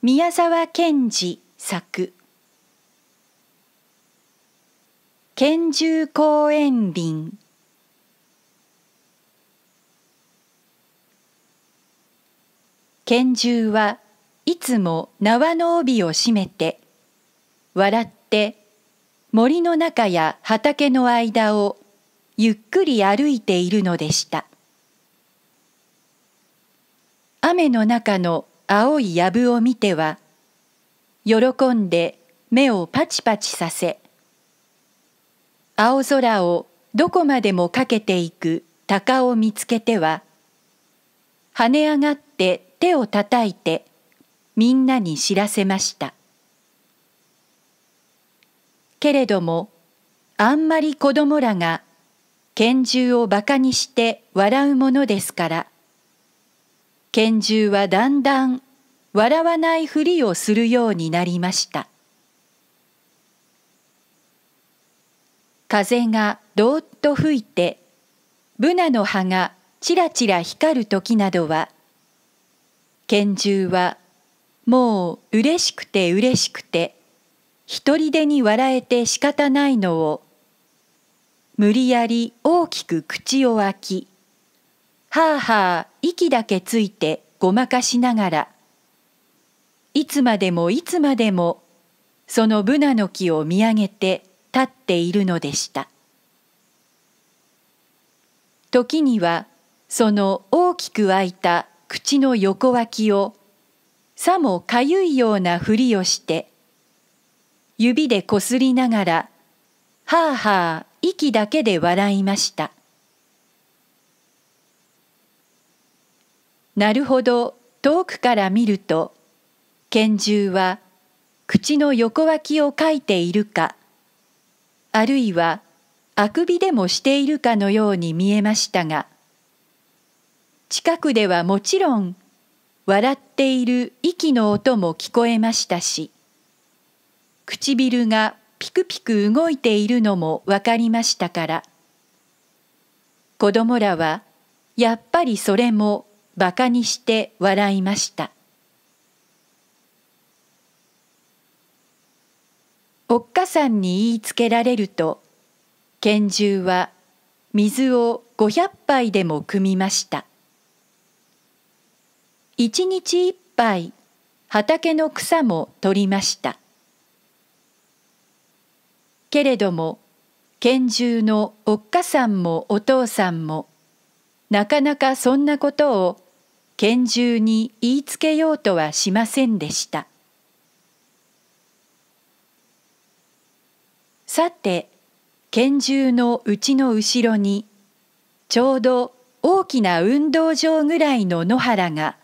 宮沢賢治作拳銃公園林拳銃はいつも縄の帯を締めて笑って森の中や畑の間をゆっくり歩いているのでした雨の中の青いやぶを見ては喜んで目をパチパチさせ青空をどこまでもかけていく鷹を見つけては跳ね上がって手をたたいてみんなに知らせましたけれどもあんまり子供らが拳銃をバカにして笑うものですから拳銃はだんだん笑わないふりをするようになりました風がどーっと吹いてブナの葉がちらちら光る時などは拳銃はもう嬉しくて嬉しくて一りでに笑えて仕方ないのを無理やり大きく口を開きはあはあ息だけついてごまかしながらいつまでもいつまでもそのブナの木を見上げて立っているのでした時にはその大きく開いた口の横脇をさもかゆいようなふりをして指でこすりながらはあはあ息だけで笑いましたなるほど遠くから見ると拳銃は口の横脇をかいているかあるいはあくびでもしているかのように見えましたが近くではもちろん笑っている息の音も聞こえましたし唇がピクピク動いているのも分かりましたから子供らはやっぱりそれも馬鹿にして笑いましたおっかさんに言いつけられると拳銃は水を500杯でも汲みました一日一杯畑の草も取りましたけれども拳銃のおっかさんもお父さんもなかなかそんなことを拳銃に言いつけようとはしませんでしたさて拳銃のうちの後ろにちょうど大きな運動場ぐらいの野原が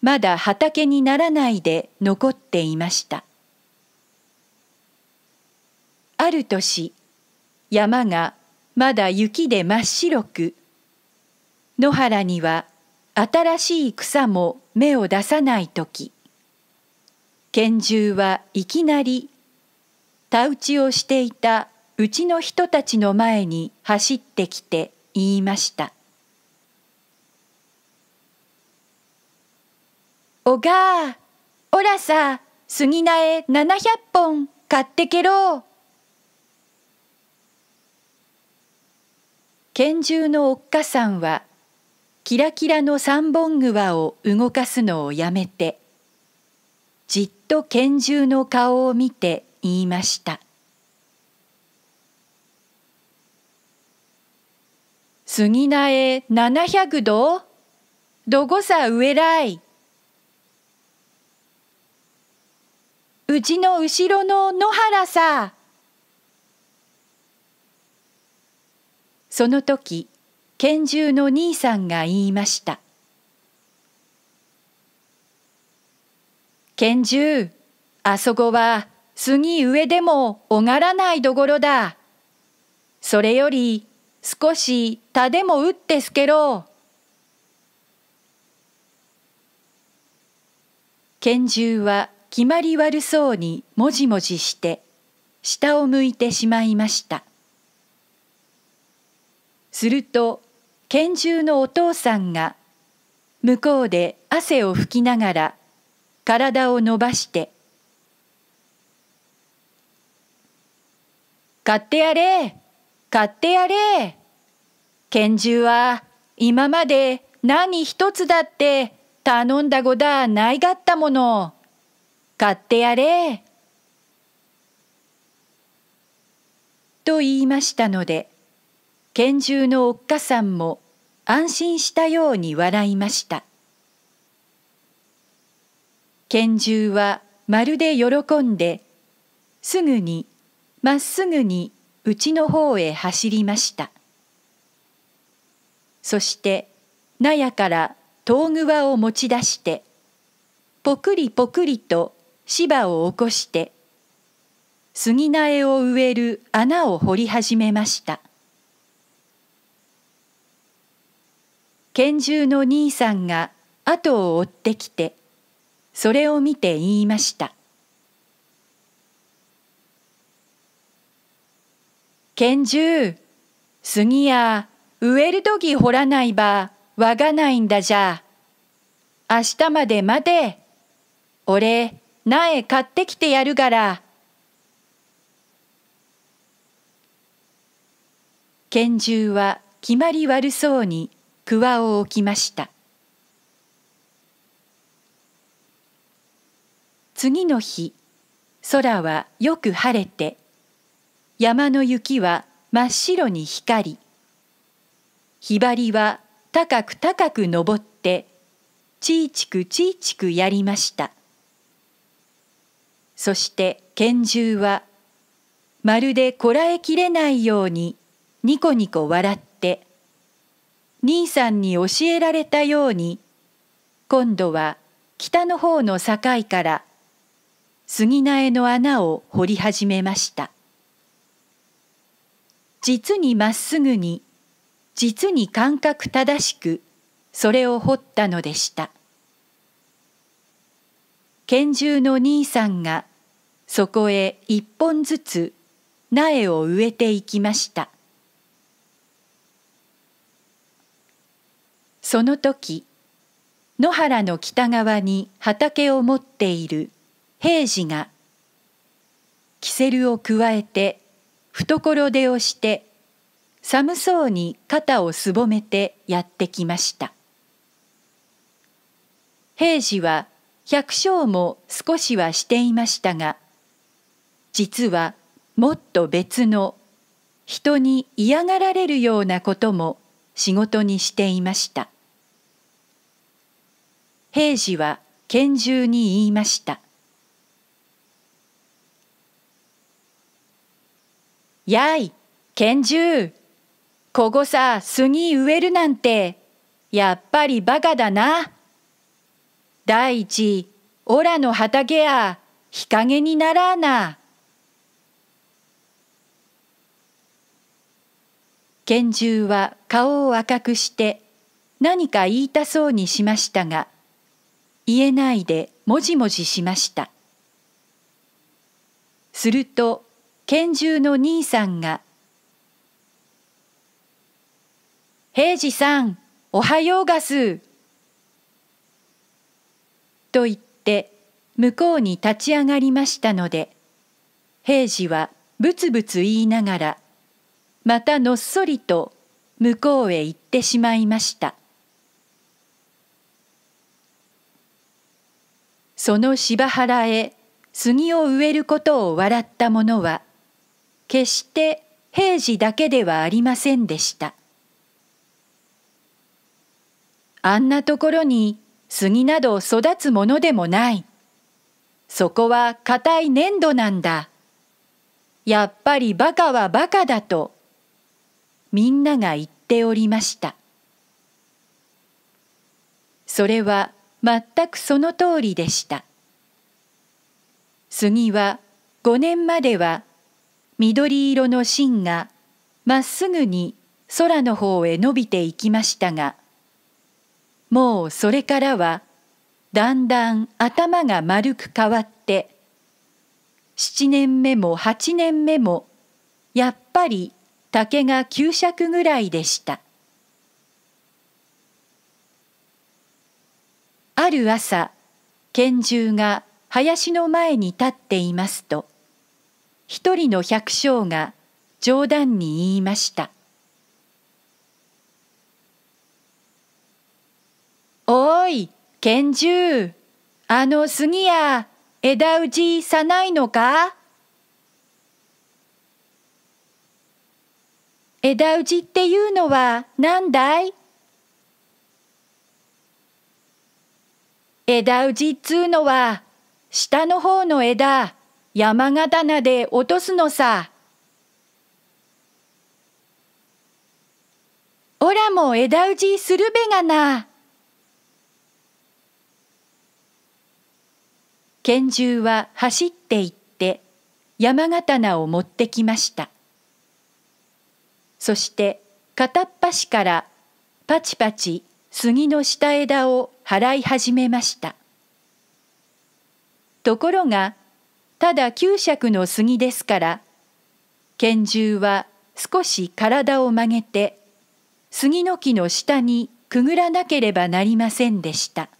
まだ畑にならないで残っていましたある年山がまだ雪で真っ白く野原には新しい草も芽を出さない時拳銃はいきなり田打ちをしていたうちの人たちの前に走ってきて言いました「おがおらさ杉苗700本買ってけろ」拳銃のおっかさんは「キラキラの三本桑を動かすのをやめてじっと拳銃の顔を見て言いました「杉苗七百度どごさ植えらいうちの後ろの野原さ」その時拳銃の兄さんが言いました拳銃あそこは杉上でもおがらないどころだそれより少したでも打ってすけろ拳銃は決まり悪そうにもじもじして下を向いてしまいましたすると拳銃のお父さんが向こうで汗を拭きながら体を伸ばして「買ってやれ買ってやれ拳銃は今まで何一つだって頼んだごだないがったもの買ってやれ」と言いましたので拳銃のおっかさんも安心したように笑いました拳銃はまるで喜んですぐにまっすぐにうちの方へ走りましたそして納屋から遠輪を持ち出してぽくりぽくりと芝を起こして杉苗を植える穴を掘り始めました。拳銃の兄さんが後を追ってきてそれを見て言いました「拳銃杉や植える時掘らないばわがないんだじゃ明日まで待て俺苗買ってきてやるから」。拳銃は決まり悪そうに桑を置きました次の日空はよく晴れて山の雪は真っ白に光りひばりは高く高く登ってちいちくちいちくやりましたそして拳銃はまるでこらえきれないようにニコニコ笑って兄さんに教えられたように今度は北の方の境から杉苗の穴を掘り始めました実にまっすぐに実に感覚正しくそれを掘ったのでした拳銃の兄さんがそこへ一本ずつ苗を植えていきましたその時野原の北側に畑を持っている平次がキセルをくわえて懐出をして寒そうに肩をすぼめてやってきました平次は百姓も少しはしていましたが実はもっと別の人に嫌がられるようなことも仕事にしていました平次は拳銃に言いました「やい拳銃ここさ杉植えるなんてやっぱりバカだな」。第一オラの畑や日陰にならな。拳銃は顔を赤くして何か言いたそうにしましたが言えないでもじもじしましたすると拳銃の兄さんが「平次さんおはようがす」と言って向こうに立ち上がりましたので平次はぶつぶつ言いながらまたのっそりと向こうへ行ってしまいました。その柴原へ杉を植えることを笑った者は決して平時だけではありませんでしたあんなところに杉など育つものでもないそこは硬い粘土なんだやっぱりバカはバカだとみんなが言っておりましたそれは全くその通りでした杉は5年までは緑色の芯がまっすぐに空の方へ伸びていきましたがもうそれからはだんだん頭が丸く変わって7年目も8年目もやっぱり竹が9尺ぐらいでした。ある朝拳銃が林の前に立っていますと一人の百姓が冗談に言いました「おい拳銃あの杉や枝打ちさないのか?」。枝打ちっていうのは何だい枝打ちっつうのは、下の方の枝、山刀で落とすのさ。おらも枝打ちするべがな。拳銃は走って行って山刀を持ってきましたそして片っ端からパチパチ杉の下枝を払い始めましたところがただ九尺の杉ですから拳銃は少し体を曲げて杉の木の下にくぐらなければなりませんでした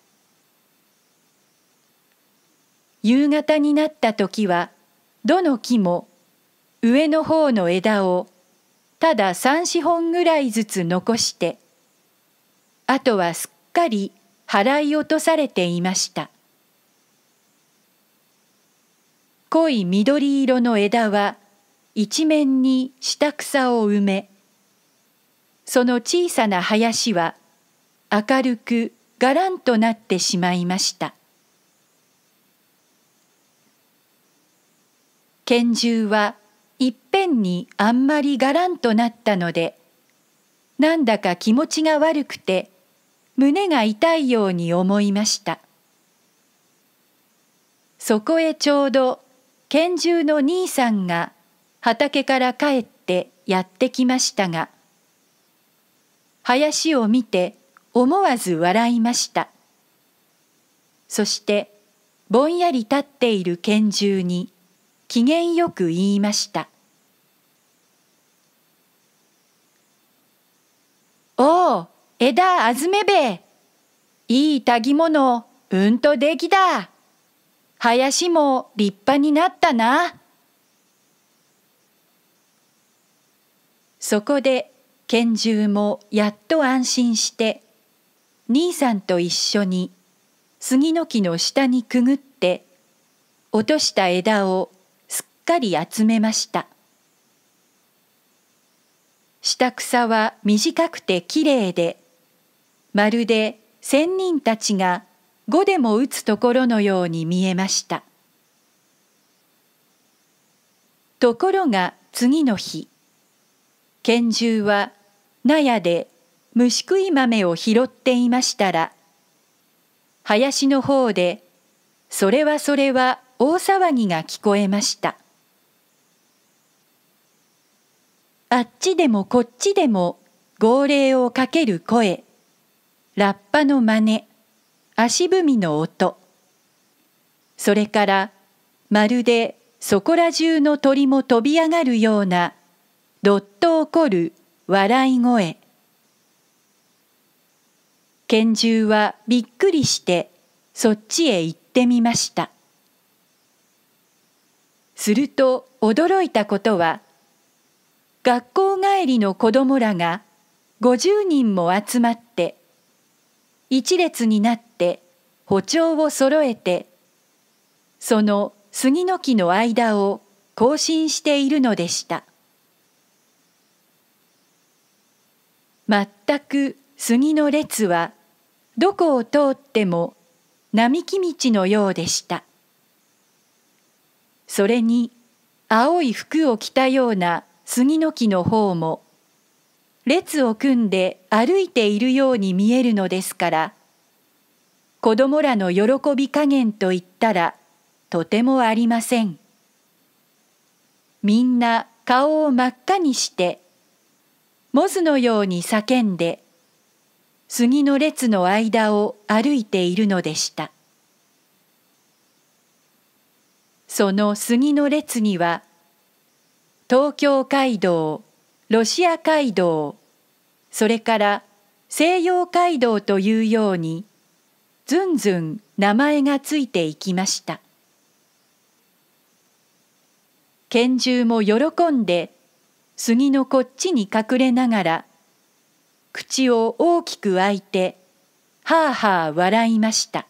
夕方になった時はどの木も上の方の枝をただ三四本ぐらいずつ残してあとはすっかり払い落とされていました濃い緑色の枝は一面に下草を埋めその小さな林は明るくがらんとなってしまいました拳銃はいっぺんにあんまりがらんとなったのでなんだか気持ちが悪くて胸が痛いように思いましたそこへちょうど拳銃の兄さんが畑から帰ってやってきましたが林を見て思わず笑いましたそしてぼんやり立っている拳銃に機嫌よく言いました「おお枝あずめべ。いいたぎものうんとできだ。林も立派になったな。そこで拳銃もやっと安心して兄さんと一緒に杉の木の下にくぐって落とした枝をすっかり集めました下草は短くてきれいでまるで仙人たちが碁でも打つところのように見えましたところが次の日拳銃は納屋で虫食い豆を拾っていましたら林の方でそれはそれは大騒ぎが聞こえましたあっちでもこっちでも号令をかける声ラッパの真似足踏みの音それからまるでそこら中の鳥も飛び上がるようなどっと起こる笑い声拳銃はびっくりしてそっちへ行ってみましたすると驚いたことは学校帰りの子供らが50人も集まって一列になって歩調を揃えてその杉の木の間を行進しているのでした全く杉の列はどこを通っても並木道のようでしたそれに青い服を着たような杉の木の方も列を組んで歩いているように見えるのですから子供らの喜び加減といったらとてもありませんみんな顔を真っ赤にしてモズのように叫んで杉の列の間を歩いているのでしたその杉の列には東京街道ロシア街道それから西洋街道というようにずんずん名前がついていきました拳銃も喜んで杉のこっちに隠れながら口を大きく開いてはあはあ笑いました